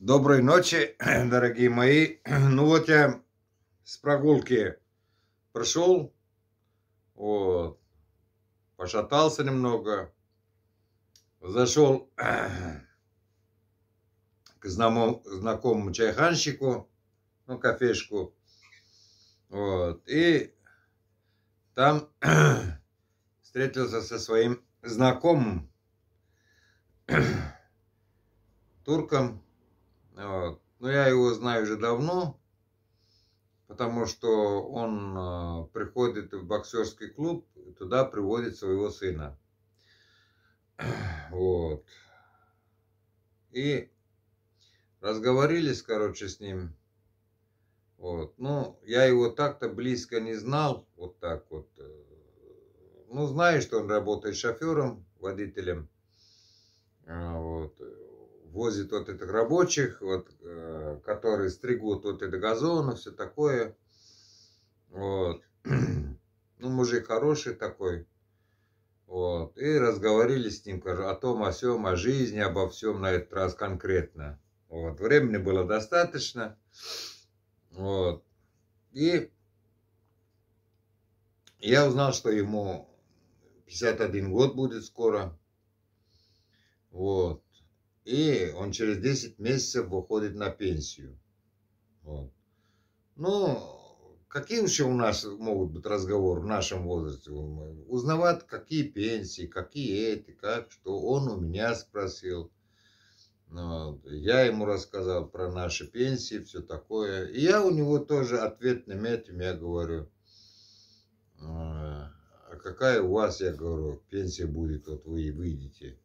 Доброй ночи, дорогие мои. Ну вот я с прогулки прошел, вот, пошатался немного, зашел к знакомому, знакомому чайханщику, ну, кафешку, вот, и там встретился со своим знакомым турком, вот. А, Но ну, я его знаю уже давно, потому что он а, приходит в боксерский клуб, туда приводит своего сына. Вот. И разговорились, короче, с ним. Вот. Ну, я его так-то близко не знал, вот так вот. Э, ну, знаю, что он работает шофером, водителем. А, вот возит вот этих рабочих, вот, э, которые стригут вот это газоны, все такое. Вот. Ну, мужик хороший такой. Вот. И разговорили с ним о том, о всем, о жизни, обо всем на этот раз конкретно. Вот. Времени было достаточно. Вот. И я узнал, что ему 51 год будет скоро. Вот. И он через 10 месяцев выходит на пенсию. Вот. Ну, какие еще у нас могут быть разговоры в нашем возрасте? Узнавать, какие пенсии, какие эти, как, что. Он у меня спросил. Ну, вот. Я ему рассказал про наши пенсии, все такое. И я у него тоже ответным этим, я говорю, а, а какая у вас, я говорю, пенсия будет, вот вы и выйдете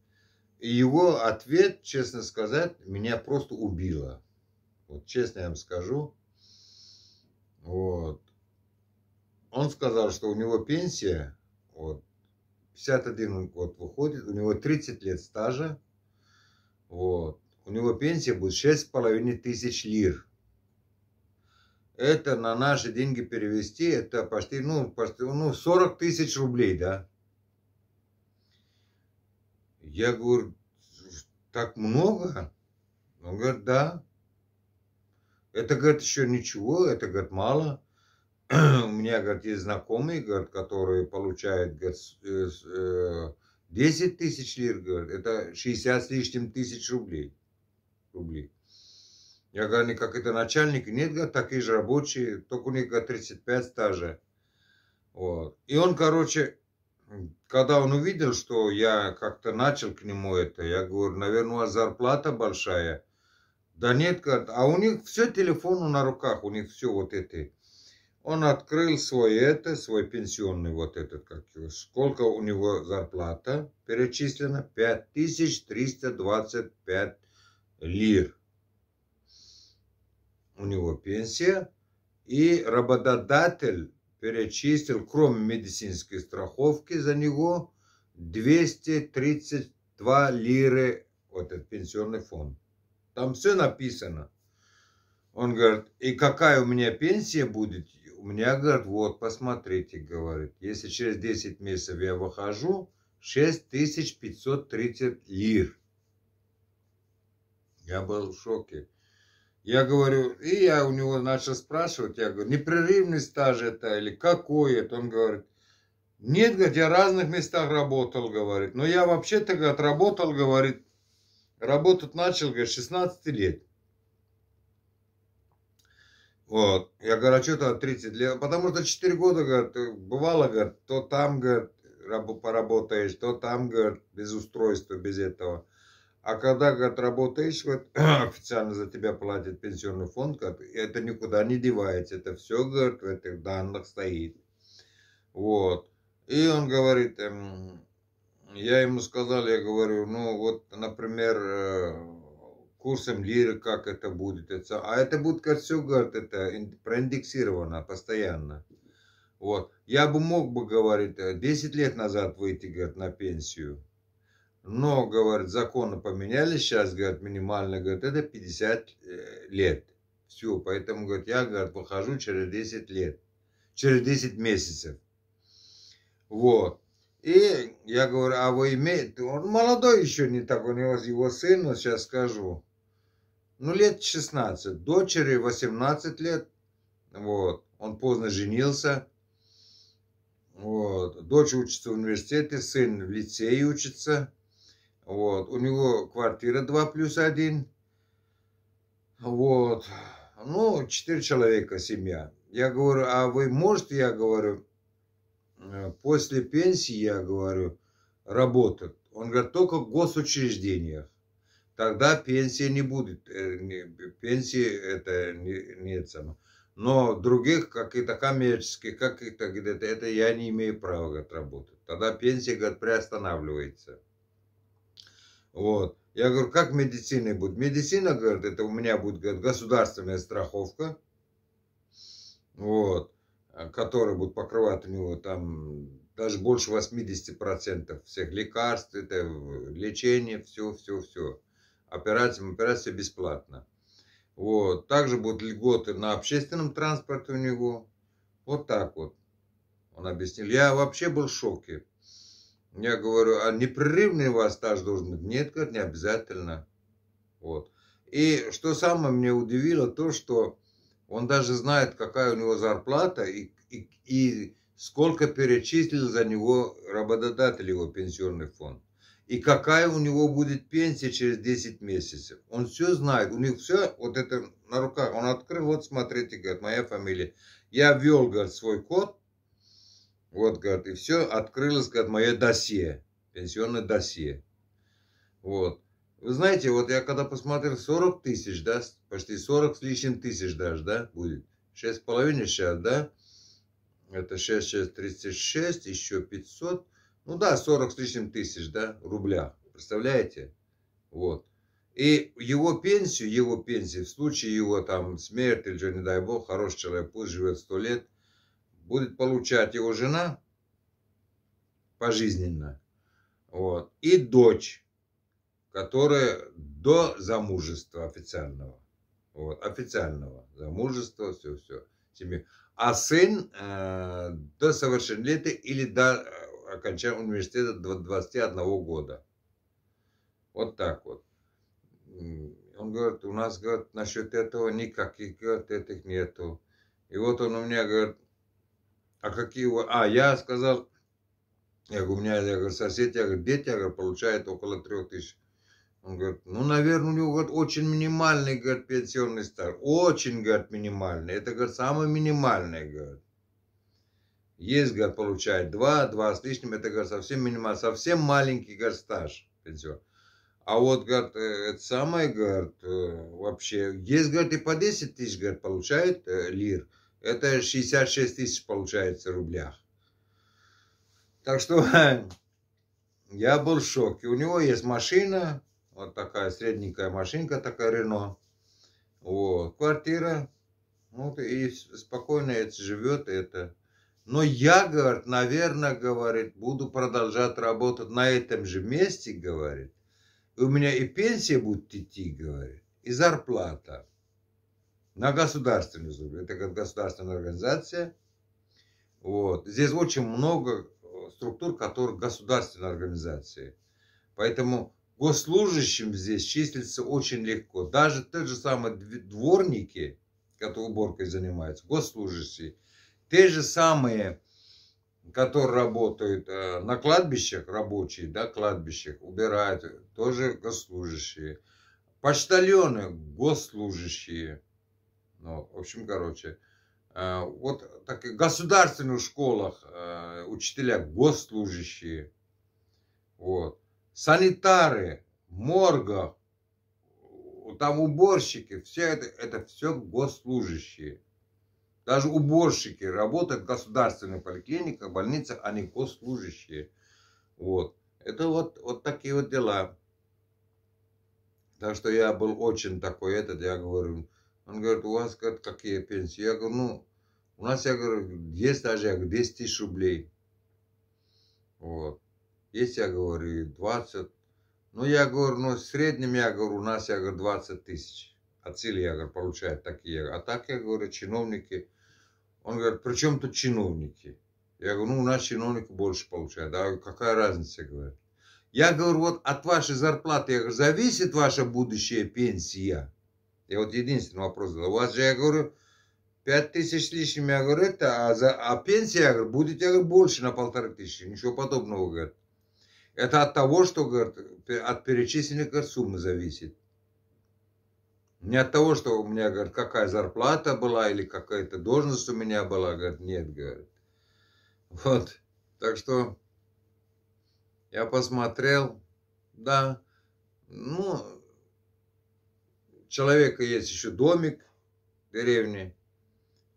его ответ, честно сказать, меня просто убило. Вот честно я вам скажу. Вот. Он сказал, что у него пенсия, вот, 51 год выходит, у него 30 лет стажа, вот, у него пенсия будет 6,5 тысяч лир. Это на наши деньги перевести, это почти, ну, почти, ну, 40 тысяч рублей, да, я говорю, так много? Он говорит, да. Это, говорит, еще ничего, это, говорит, мало. У меня, говорит, есть знакомые, говорит, которые получают, говорит, 10 э, э, тысяч лир, говорит, это 60 с лишним тысяч рублей. рублей. Я говорю, они как это начальник, нет, говорит, такие же рабочие, только у них, говорит, 35 стажа. Вот. И он, короче, когда он увидел, что я как-то начал к нему это, я говорю, наверное, у вас зарплата большая. Да нет, говорит, а у них все телефону на руках, у них все вот это. Он открыл свой это, свой пенсионный вот этот, как его, сколько у него зарплата перечислена? 5325 лир. У него пенсия. И работодатель перечислил, кроме медицинской страховки за него, 232 лиры вот этот пенсионный фонд. Там все написано. Он говорит, и какая у меня пенсия будет? У меня, говорит, вот, посмотрите, говорит, если через 10 месяцев я выхожу, 6530 лир. Я был в шоке. Я говорю, и я у него начал спрашивать, я говорю, непрерывный стаж это или какой это? Он говорит, нет, говорит, я в разных местах работал, говорит. Но я вообще-то, говорит, работал, говорит, работать начал, говорит, 16 лет. Вот. Я говорю, а что то 30 лет? Потому что 4 года, говорит, бывало, говорит, то там, говорит, поработаешь, то там, говорит, без устройства, без этого. А когда, говорит, работаешь, вот, официально за тебя платит пенсионный фонд, говорит, это никуда не девается, это все, говорит, в этих данных стоит. Вот. И он говорит, эм, я ему сказал, я говорю, ну вот, например, э, курсом лиры, как это будет. Это, а это будет, как все, говорит, это проиндексировано постоянно. Вот. Я бы мог бы, говорит, 10 э, лет назад выйти, говорит, на пенсию. Но, говорит, законы поменялись сейчас, говорит, минимально, говорит, это 50 э, лет. Все, поэтому, говорит, я, говорит, выхожу через 10 лет, через 10 месяцев. Вот. И я говорю, а вы имеете, он молодой еще не так, у него его сыну, сейчас скажу, ну, лет 16, дочери 18 лет, вот, он поздно женился, вот, дочь учится в университете, сын в лицее учится, вот. У него квартира 2 плюс 1. Вот. Ну, 4 человека семья. Я говорю, а вы можете, я говорю, э, после пенсии, я говорю, работать? Он говорит, только в госучреждениях. Тогда пенсии не будет. Э, пенсии это не, не само. Но других, каких-то коммерческих, каких-то где-то, это я не имею права, говорит, работать. Тогда пенсия, говорит, приостанавливается. Вот. Я говорю, как медицина будет? Медицина, говорит, это у меня будет говорит, государственная страховка, вот, которая будет покрывать у него там даже больше 80% всех лекарств, это лечение, все, все, все. Операция, операция бесплатно. Вот. Также будут льготы на общественном транспорте у него. Вот так вот. Он объяснил. Я вообще был в шоке. Я говорю, а непрерывный у вас стаж должен быть? Нет, говорит, не обязательно. Вот. И что самое меня удивило, то, что он даже знает, какая у него зарплата и, и, и сколько перечислил за него работодатель его пенсионный фонд. И какая у него будет пенсия через 10 месяцев. Он все знает, у них все вот это на руках. Он открыл, вот смотрите, говорит, моя фамилия. Я ввел, говорит, свой код, вот, говорит, и все, открылось, говорит, мое досье, пенсионное досье. Вот. Вы знаете, вот я когда посмотрел 40 тысяч, да, почти 40 с лишним тысяч даже, да, будет. 6,5 сейчас, да? Это 6, 6, 36, еще 500. Ну да, 40 с лишним тысяч, да, рубля. Представляете? Вот. И его пенсию, его пенсию, в случае его там смерти, или не дай бог, хороший человек, пусть живет сто лет, будет получать его жена пожизненно. Вот. И дочь, которая до замужества официального. Вот, официального замужества, все-все. А сын э, до совершеннолетия или до э, окончания университета 21 года. Вот так вот. Он говорит, у нас, говорит, насчет этого никаких, говорит, этих нету. И вот он у меня, говорит, а какие вы... А, я сказал, я говорю, у меня я говорю, сосед, я говорю, дети, я говорю, получает около трех тысяч. Он говорит, ну, наверное, у него, говорит, очень минимальный, говорит, пенсионный стаж. Очень, говорит, минимальный. Это, говорит, самый минимальный, говорит. Есть, говорит, получает два, два с лишним. Это, говорит, совсем минимальный, совсем маленький, говорит, стаж пенсион. А вот, говорит, э, это самое, говорит, э, вообще, есть, говорит, и по 10 тысяч, говорит, получает э, лир. Это 66 тысяч получается в рублях. Так что я был в шоке. У него есть машина, вот такая средненькая машинка, такая Рено. Вот, квартира. Вот, и спокойно это живет это. Но я, говорит, наверное, говорит, буду продолжать работать на этом же месте, говорит. И у меня и пенсия будет идти, говорит, и зарплата на государственный зуб. Это как государственная организация. Вот. Здесь очень много э, структур, которые государственные организации. Поэтому госслужащим здесь числится очень легко. Даже те же самые дворники, которые уборкой занимаются, госслужащие, те же самые, которые работают э, на кладбищах, рабочие, да, кладбищах, убирают, тоже госслужащие. Почтальоны, госслужащие. Ну, в общем, короче, э, вот так и в государственных школах э, учителя, госслужащие, вот, санитары, морга, там уборщики, все это, это все госслужащие. Даже уборщики работают в государственных поликлиниках, больницах, они госслужащие. Вот. Это вот, вот такие вот дела. Так что я был очень такой этот, я говорю, он говорит, у вас говорит, какие пенсии? Я говорю, ну, у нас, я говорю, есть даже, я говорю, 10 тысяч рублей. Вот. Есть, я говорю, 20. Ну, я говорю, ну, в среднем, я говорю, у нас, я говорю, 20 тысяч. Отсюда, я говорю, получают такие. А так, я говорю, чиновники. Он говорит, при чем тут чиновники? Я говорю, ну, у нас чиновники больше получают. А какая разница, говорит. Я говорю, вот от вашей зарплаты, я говорю, зависит ваша будущая пенсия. Я вот единственный вопрос задал. У вас же, я говорю, пять тысяч с лишним, я говорю, это, а, за, а пенсия, я говорю, будет, я говорю, больше на полторы тысячи. Ничего подобного, говорит. Это от того, что, говорит, от перечисленных суммы зависит. Не от того, что у меня, говорит, какая зарплата была или какая-то должность у меня была, говорит, нет, говорит. Вот, так что я посмотрел, да, ну, человека есть еще домик в деревне,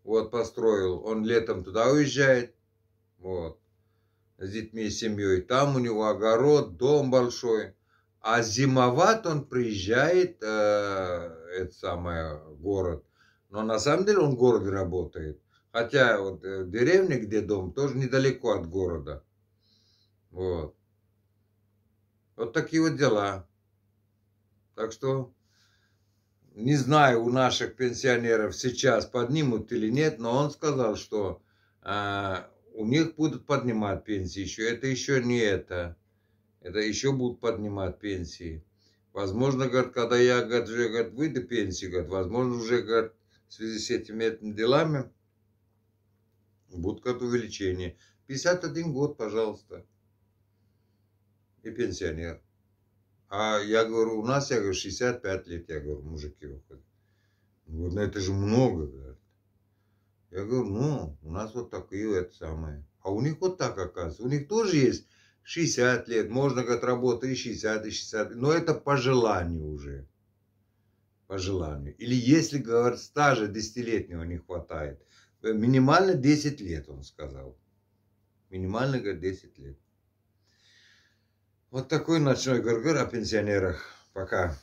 вот, построил. Он летом туда уезжает, вот, с детьми, с семьей. Там у него огород, дом большой. А зимоват он приезжает, э, это самое, город. Но на самом деле он в городе работает. Хотя вот э, деревня, где дом, тоже недалеко от города. Вот. Вот такие вот дела. Так что не знаю, у наших пенсионеров сейчас поднимут или нет, но он сказал, что э, у них будут поднимать пенсии еще. Это еще не это. Это еще будут поднимать пенсии. Возможно, говорит, когда я говорит, уже говорит, выйду пенсии, говорит, возможно, уже говорит, в связи с этими, этими делами будут как увеличение. 51 год, пожалуйста. И пенсионер. А я говорю, у нас, я говорю, 65 лет, я говорю, мужики выходят. Говорит, ну это же много, говорит. Я говорю, ну, у нас вот такие это самое. А у них вот так оказывается. У них тоже есть 60 лет, можно как работать и 60, и 60. Но это по желанию уже. По желанию. Или если, говорит, стажа десятилетнего не хватает. Э, минимально 10 лет, он сказал. Минимально, говорит, 10 лет. Вот такой ночной гыргыр о пенсионерах. Пока.